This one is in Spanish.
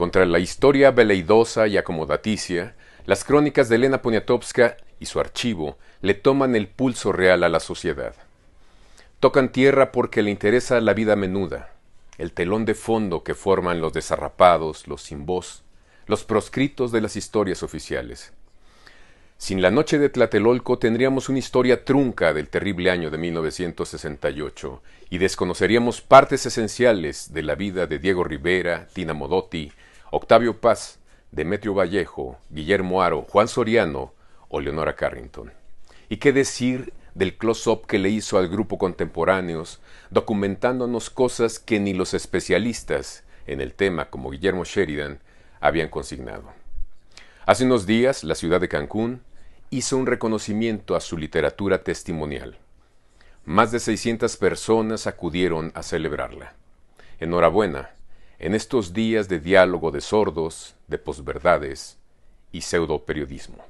Contra la historia veleidosa y acomodaticia, las crónicas de Elena Poniatowska y su archivo le toman el pulso real a la sociedad. Tocan tierra porque le interesa la vida menuda, el telón de fondo que forman los desarrapados, los sin voz, los proscritos de las historias oficiales. Sin la noche de Tlatelolco tendríamos una historia trunca del terrible año de 1968 y desconoceríamos partes esenciales de la vida de Diego Rivera, Tina Modotti, Octavio Paz, Demetrio Vallejo, Guillermo Aro, Juan Soriano o Leonora Carrington. ¿Y qué decir del close-up que le hizo al grupo Contemporáneos, documentándonos cosas que ni los especialistas en el tema como Guillermo Sheridan habían consignado? Hace unos días, la ciudad de Cancún hizo un reconocimiento a su literatura testimonial. Más de 600 personas acudieron a celebrarla. Enhorabuena, en estos días de diálogo de sordos, de posverdades y pseudoperiodismo.